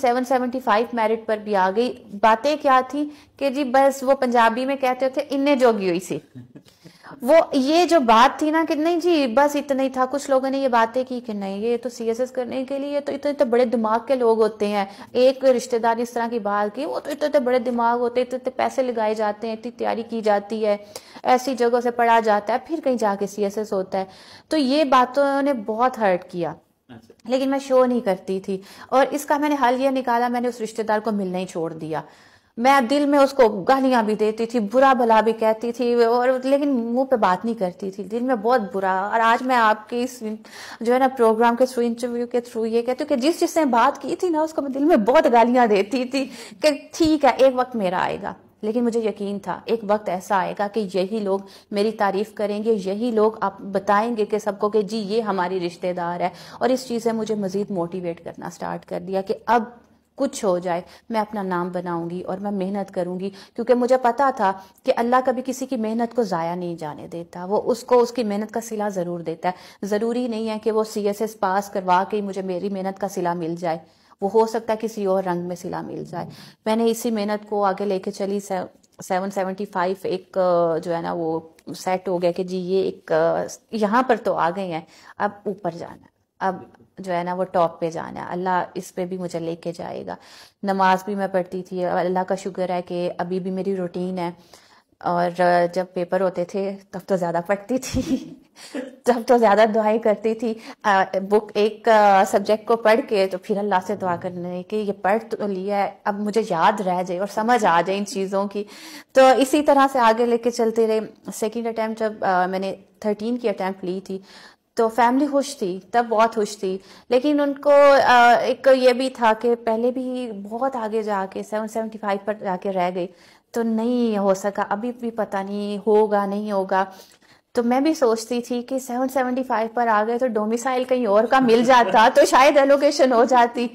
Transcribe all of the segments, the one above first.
775 merit पर भी आ गई बातें क्या थी कि जी बस वो पंजाबी में कहते थे इन्ने जोगी हुई सी वो ये जो बात थी ना कि नहीं जी बस इतना ही था कुछ लोगों ने ये बातें की कि नहीं ये तो सीएसएस करने के लिए तो इतने तो बड़े दिमाग के लोग होते हैं एक रिश्तेदार इस तरह की बात की वो तो इतने तो बड़े दिमाग होते हैं इतने तो पैसे लगाए जाते हैं इतनी तैयारी की जाती है ऐसी जगह से पढ़ा जाता है फिर कहीं जाके सी होता है तो ये बातों ने बहुत हर्ट किया लेकिन मैं शो नहीं करती थी और इसका मैंने हल ये निकाला मैंने उस रिश्तेदार को मिलना ही छोड़ दिया मैं दिल में उसको गालियां भी देती थी बुरा भला भी कहती थी और लेकिन मुंह पे बात नहीं करती थी दिल में बहुत बुरा और आज मैं आपके इस जो है ना प्रोग्राम के थ्रू इंटरव्यू के थ्रू ये कहती हूँ कि जिस जिसने बात की थी ना उसको मैं दिल में बहुत गालियां देती थी कि ठीक है एक वक्त मेरा आएगा लेकिन मुझे यकीन था एक वक्त ऐसा आएगा कि यही लोग मेरी तारीफ करेंगे यही लोग आप बताएंगे कि सबको कि जी ये हमारी रिश्तेदार है और इस चीज़ ने मुझे मज़ीद मोटिवेट करना स्टार्ट कर दिया कि अब कुछ हो जाए मैं अपना नाम बनाऊंगी और मैं मेहनत करूंगी क्योंकि मुझे पता था कि अल्लाह कभी किसी की मेहनत को ज़ाया नहीं जाने देता वो उसको उसकी मेहनत का सिला ज़रूर देता है ज़रूरी नहीं है कि वो सी पास करवा के मुझे मेरी मेहनत का सिला मिल जाए वो हो सकता है किसी और रंग में सिला मिल जाए मैंने इसी मेहनत को आगे लेके चली सेवन सेवेंटी फाइव एक जो है ना वो सेट हो गया कि जी ये एक यहाँ पर तो आ गए हैं अब ऊपर जाना अब जो है ना वो टॉप पे जाना है अल्लाह इस पे भी मुझे लेके जाएगा नमाज भी मैं पढ़ती थी अल्लाह का शुक्र है कि अभी भी मेरी रूटीन है और जब पेपर होते थे तब तो ज़्यादा पढ़ती थी तब तो ज्यादा दुआएं करती थी आ, बुक एक सब्जेक्ट को पढ़ के तो फिर अल्लाह से दुआ करने की ये पढ़ तो लिया है अब मुझे याद रह जाए और समझ आ जाए इन चीज़ों की तो इसी तरह से आगे लेके चलते रहे सेकेंड अटैम्प्ट जब आ, मैंने थर्टीन की अटैम्प्ट ली थी तो फैमिली खुश थी तब बहुत खुश थी लेकिन उनको एक तो ये भी था कि पहले भी बहुत आगे जाके सेवन सेवेंटी फाइव पर जाके रह गई तो नहीं हो सका अभी भी पता नहीं होगा नहीं होगा तो मैं भी सोचती थी कि 775 पर आ गए तो डोमिसाइल कहीं और का मिल जाता तो शायद एलोकेशन हो जाती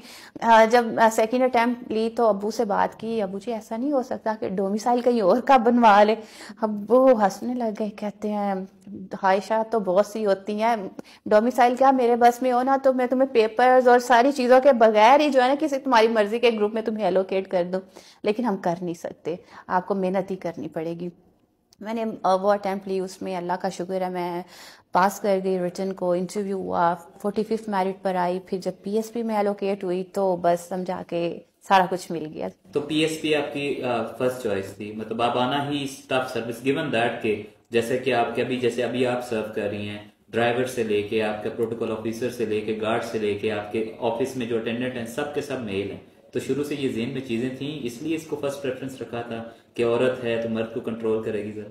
जब सेकंड अटेम्प्ट ली तो अबू से बात की अबू जी ऐसा नहीं हो सकता कि डोमिसाइल कहीं और का बनवा ले वो हंसने लग गए कहते हैं ख्वाहिशा तो बहुत सी होती हैं डोमिसाइल क्या मेरे बस में हो ना तो मैं तुम्हें पेपर्स और सारी चीज़ों के बगैर ही जो है ना किसी तुम्हारी मर्जी के ग्रुप में तुम्हें एलोकेट कर दूँ लेकिन हम कर नहीं सकते आपको मेहनत ही करनी पड़ेगी मैंने वो अटैम्प्ट ली उसमें अल्लाह का शुक्र है मैं पास कर गई रिटर्न को इंटरव्यू हुआ फोर्टी फिफ्थ मेरिट पर आई फिर जब पीएसपी में एलोकेट हुई तो बस समझा के सारा कुछ मिल गया तो पीएसपी आपकी फर्स्ट चॉइस थी मतलब आप आना ही स्टाफ सर्विस गिवन दैट के जैसे कि आपके अभी जैसे अभी आप सर्व कर रही हैं ड्राइवर से लेके आपके प्रोटोकॉल ऑफिसर से लेके गार्ड से लेके आपके ऑफिस में जो अटेंडेंट हैं सब के सब मेल हैं तो शुरू से ये जेन में चीज़ें थी इसलिए इसको फर्स्ट प्रेफरेंस रखा था कि औरत है तो मर्द को कंट्रोल करेगी ज़रा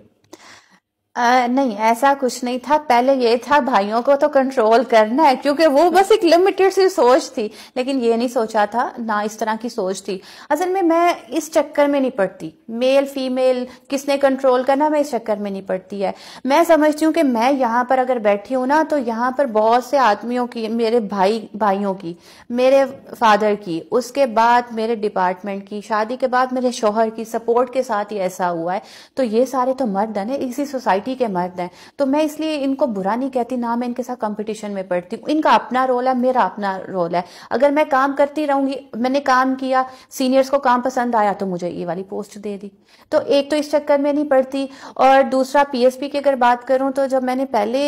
आ, नहीं ऐसा कुछ नहीं था पहले ये था भाइयों को तो कंट्रोल करना है क्योंकि वो हम्म। बस एक लिमिटेड सी सोच थी लेकिन ये नहीं सोचा था ना इस तरह की सोच थी असल में मैं इस चक्कर में नहीं पड़ती मेल फीमेल किसने कंट्रोल करना मैं इस चक्कर में नहीं पड़ती है मैं समझती हूँ कि मैं यहाँ पर अगर बैठी हूँ ना तो यहाँ पर बहुत से आदमियों की मेरे भाई भाइयों की मेरे फादर की उसके बाद मेरे डिपार्टमेंट की शादी के बाद मेरे शोहर की सपोर्ट के साथ ही ऐसा हुआ है तो ये सारे तो मर्द है ना इसी सोसाइटी सोसाइटी के मर्द हैं तो मैं इसलिए इनको बुरा नहीं कहती ना मैं इनके साथ कंपटीशन में पढ़ती हूँ इनका अपना रोल है मेरा अपना रोल है अगर मैं काम करती रहूंगी मैंने काम किया सीनियर्स को काम पसंद आया तो मुझे ये वाली पोस्ट दे दी तो एक तो इस चक्कर में नहीं पढ़ती और दूसरा पीएसपी की अगर बात करूं तो जब मैंने पहले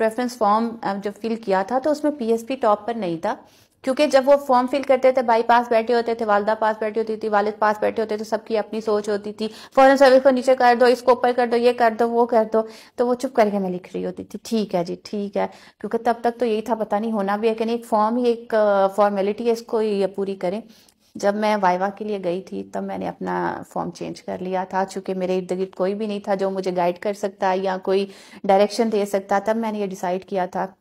प्रेफरेंस फॉर्म जब फिल किया था तो उसमें पीएसपी टॉप पर नहीं था क्योंकि जब वो फॉर्म फिल करते थे भाई पास बैठे होते थे वालदा पास बैठी होती थी वालिद पास बैठे होते थे सबकी अपनी सोच होती थी फॉरन सर्विस को नीचे कर दो इसको ऊपर कर दो ये कर दो वो कर दो तो वो चुप करके मैं लिख रही होती थी ठीक है जी ठीक है क्योंकि तब तक तो यही था पता नहीं होना भी है कि नहीं एक फॉर्म ही एक फॉर्मेलिटी है इसको ये पूरी करें जब मैं वाइवा के लिए गई थी तब मैंने अपना फॉर्म चेंज कर लिया था चूंकि मेरे इर्द गिर्द कोई भी नहीं था जो मुझे गाइड कर सकता या कोई डायरेक्शन दे सकता तब मैंने ये डिसाइड किया था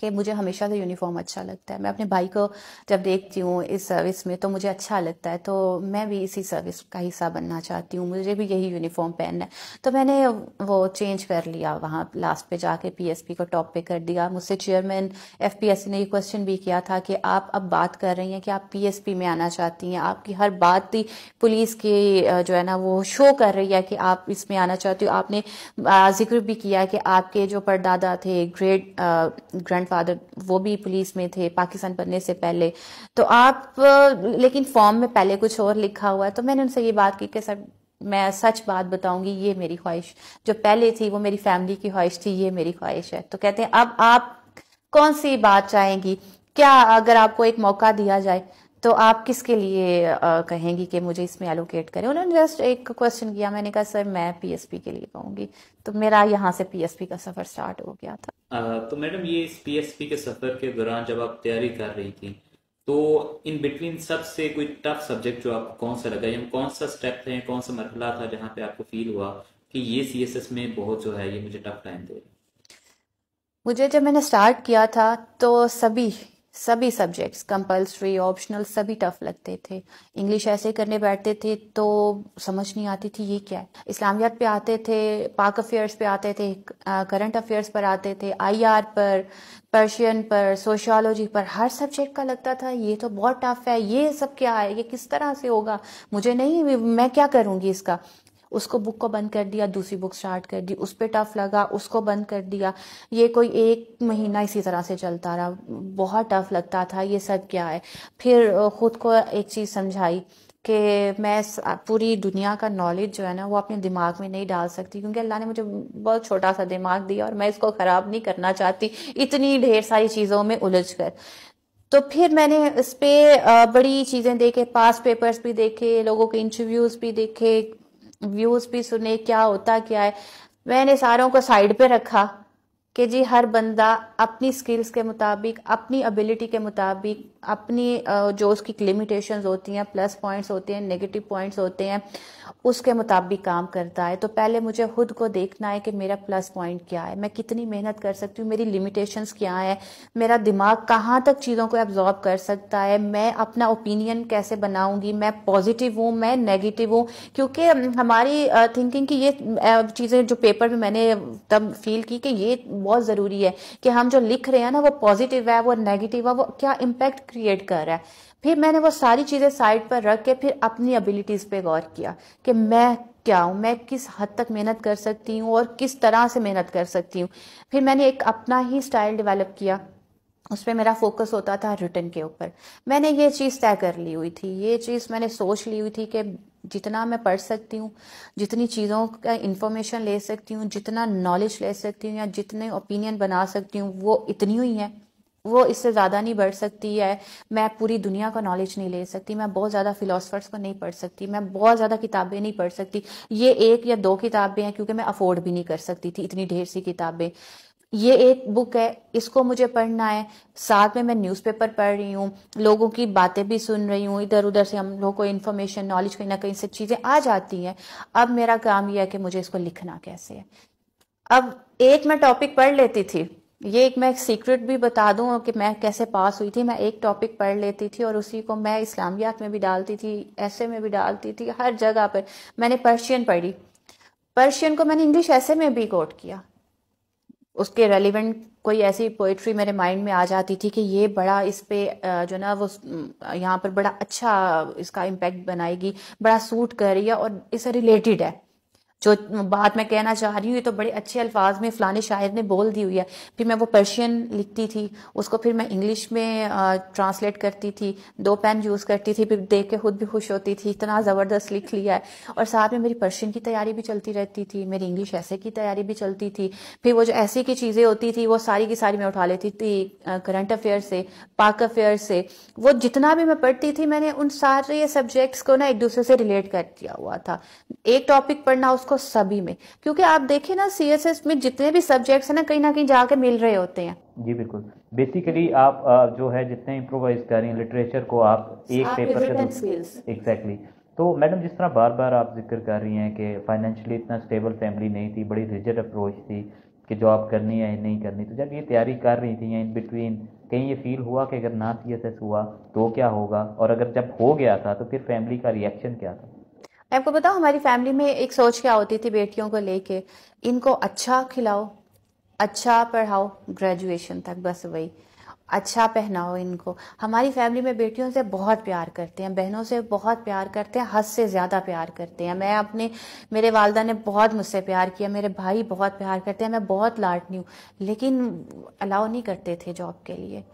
कि मुझे हमेशा से यूनिफॉर्म अच्छा लगता है मैं अपने भाई को जब देखती हूँ इस सर्विस में तो मुझे अच्छा लगता है तो मैं भी इसी सर्विस का हिस्सा बनना चाहती हूँ मुझे भी यही यूनिफॉर्म पहनना है तो मैंने वो चेंज कर लिया वहाँ लास्ट पे जाके पीएसपी को टॉप पे कर दिया मुझसे चेयरमैन एफ ने ये क्वेश्चन भी किया था कि आप अब बात कर रही हैं कि आप पी में आना चाहती हैं आपकी हर बात पुलिस की जो है ना वो शो कर रही है कि आप इसमें आना चाहती हो आपने जिक्र भी किया कि आपके जो परदादा थे ग्रेट ग्रैंडफादर वो भी पुलिस में थे पाकिस्तान बनने से पहले तो आप लेकिन फॉर्म में पहले कुछ और लिखा हुआ है तो मैंने उनसे ये बात की कि सर मैं सच बात बताऊंगी ये मेरी ख्वाहिश जो पहले थी वो मेरी फैमिली की ख्वाहिश थी ये मेरी ख्वाहिश है तो कहते हैं अब आप कौन सी बात चाहेंगी क्या अगर आपको एक मौका दिया जाए तो आप किसके लिए कहेंगी कि मुझे इसमें एलोकेट करें उन्होंने जस्ट एक क्वेश्चन किया मैंने कहा सर मैं पीएसपी के लिए कहूंगी तो मेरा यहाँ से पीएसपी का सफ़र स्टार्ट हो गया था आ, तो मैडम ये इस पीएसपी के सफ़र के दौरान जब आप तैयारी कर रही थी तो इन बिटवीन सबसे कोई टफ सब्जेक्ट जो आपको कौन सा लगा या कौन सा स्टेप थे कौन सा मरहला था जहाँ पे आपको फील हुआ कि ये सीएसएस में बहुत जो है ये मुझे टफ टाइम दे मुझे जब मैंने स्टार्ट किया था तो सभी सभी सब्जेक्ट्स कंपलसरी ऑप्शनल सभी टफ लगते थे इंग्लिश ऐसे करने बैठते थे तो समझ नहीं आती थी ये क्या है इस्लामियात पे आते थे पाक अफेयर्स पे आते थे करंट अफेयर्स पर आते थे आईआर पर पर्शियन पर सोशियोलॉजी पर हर सब्जेक्ट का लगता था ये तो बहुत टफ है ये सब क्या है ये किस तरह से होगा मुझे नहीं मैं क्या करूंगी इसका उसको बुक को बंद कर दिया दूसरी बुक स्टार्ट कर दी उस पर टफ लगा उसको बंद कर दिया ये कोई एक महीना इसी तरह से चलता रहा बहुत टफ लगता था ये सब क्या है फिर खुद को एक चीज़ समझाई कि मैं पूरी दुनिया का नॉलेज जो है ना वो अपने दिमाग में नहीं डाल सकती क्योंकि अल्लाह ने मुझे बहुत छोटा सा दिमाग दिया और मैं इसको ख़राब नहीं करना चाहती इतनी ढेर सारी चीज़ों में उलझ कर तो फिर मैंने इस पर बड़ी चीज़ें देखे पास पेपर्स भी देखे लोगों के इंटरव्यूज़ भी देखे व्यूज भी सुने क्या होता क्या है मैंने सारों को साइड पे रखा कि जी हर बंदा अपनी स्किल्स के मुताबिक अपनी एबिलिटी के मुताबिक अपनी जो उसकी लिमिटेशंस होती हैं प्लस पॉइंट्स होते हैं नेगेटिव पॉइंट्स होते हैं उसके मुताबिक काम करता है तो पहले मुझे खुद को देखना है कि मेरा प्लस पॉइंट क्या है मैं कितनी मेहनत कर सकती हूँ मेरी लिमिटेशंस क्या है मेरा दिमाग कहाँ तक चीज़ों को एब्जॉर्ब कर सकता है मैं अपना ओपिनियन कैसे बनाऊँगी मैं पॉजिटिव हूँ मैं नेगेटिव हूँ क्योंकि हमारी थिंकिंग की ये चीज़ें जो पेपर में मैंने तब फील की कि ये बहुत ज़रूरी है कि हम जो लिख रहे हैं ना वो पॉजिटिव है वो नेगेटिव है वो क्या इम्पैक्ट क्रिएट कर रहा है फिर मैंने वो सारी चीज़ें साइड पर रख के फिर अपनी एबिलिटीज़ पे गौर किया कि मैं क्या हूँ मैं किस हद तक मेहनत कर सकती हूँ और किस तरह से मेहनत कर सकती हूँ फिर मैंने एक अपना ही स्टाइल डेवलप किया उस पर मेरा फोकस होता था रिटर्न के ऊपर मैंने ये चीज़ तय कर ली हुई थी ये चीज़ मैंने सोच ली हुई थी कि जितना मैं पढ़ सकती हूँ जितनी चीज़ों का इन्फॉर्मेशन ले सकती हूँ जितना नॉलेज ले सकती हूँ या जितने ओपिनियन बना सकती हूँ वो इतनी ही है वो इससे ज़्यादा नहीं बढ़ सकती है मैं पूरी दुनिया का नॉलेज नहीं ले सकती मैं बहुत ज़्यादा फिलोसफर्स को नहीं पढ़ सकती मैं बहुत ज़्यादा किताबें नहीं पढ़ सकती ये एक या दो किताबें हैं क्योंकि मैं अफोर्ड भी नहीं कर सकती थी इतनी ढेर सी किताबें ये एक बुक है इसको मुझे पढ़ना है साथ में मैं न्यूज़पेपर पढ़ रही हूँ लोगों की बातें भी सुन रही हूँ इधर उधर से हम लोगों को इन्फॉर्मेशन नॉलेज कहीं ना कहीं से चीज़ें आ जाती हैं अब मेरा काम यह है कि मुझे इसको लिखना कैसे है अब एक मैं टॉपिक पढ़ लेती थी ये एक मैं सीक्रेट भी बता दूं कि मैं कैसे पास हुई थी मैं एक टॉपिक पढ़ लेती थी और उसी को मैं इस्लामियात में भी डालती थी ऐसे में भी डालती थी हर जगह पर मैंने पर्शियन पढ़ी पर्शियन को मैंने इंग्लिश ऐसे में भी कोट किया उसके रेलिवेंट कोई ऐसी पोइट्री मेरे माइंड में आ जाती थी कि ये बड़ा इस पे जो ना वो यहाँ पर बड़ा अच्छा इसका इम्पैक्ट बनाएगी बड़ा सूट कर रही है और इससे रिलेटेड है जो बात मैं कहना चाह रही हूँ ये तो बड़े अच्छे अल्फाज में फ़लाने शायर ने बोल दी हुई है फिर मैं वो पर्शियन लिखती थी उसको फिर मैं इंग्लिश में ट्रांसलेट करती थी दो पेन यूज़ करती थी फिर देख के खुद भी खुश होती थी इतना ज़बरदस्त लिख लिया है और साथ में मेरी पर्शियन की तैयारी भी चलती रहती थी मेरी इंग्लिश ऐसे की तैयारी भी चलती थी फिर वो जो ऐसी की चीज़ें होती थी वो सारी की सारी मैं उठा लेती थी करंट अफेयर से पाक अफेयर से वो जितना भी मैं पढ़ती थी मैंने उन सारे सब्जेक्ट्स को ना एक दूसरे से रिलेट कर दिया हुआ था एक टॉपिक पढ़ना उसको को सभी में क्योंकि आप देखिए ना एस में जितने भी सब्जेक्ट है ना कहीं ना कहीं जाके मिल रहे होते हैं जी बिल्कुल बेसिकली आप जो है जितने इम्प्रोवाइज कर रही हैं लिटरेचर को आप एक पेपर से एग्जैक्टली तो मैडम जिस तरह बार बार आप जिक्र कर रही हैं कि फाइनेंशियली इतना स्टेबल फैमिली नहीं थी बड़ी रिजिड अप्रोच थी कि जॉब करनी है नहीं करनी तो जब ये तैयारी कर रही थी या इन बिटवीन कहीं ये फील हुआ कि अगर ना सी हुआ तो क्या होगा और अगर जब हो गया था तो फिर फैमिली का रिएक्शन क्या था मैं आपको बताऊँ हमारी फैमिली में एक सोच क्या होती थी बेटियों को लेके इनको अच्छा खिलाओ अच्छा पढ़ाओ ग्रेजुएशन तक बस वही अच्छा पहनाओ इनको हमारी फैमिली में बेटियों से बहुत प्यार करते हैं बहनों से बहुत प्यार करते हैं हद से ज़्यादा प्यार करते हैं मैं अपने मेरे वालदा ने बहुत मुझसे प्यार किया मेरे भाई बहुत प्यार करते हैं मैं बहुत लाडनी हूँ लेकिन अलाउ नहीं करते थे जॉब के लिए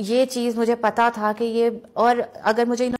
ये चीज़ मुझे पता था कि ये और अगर मुझे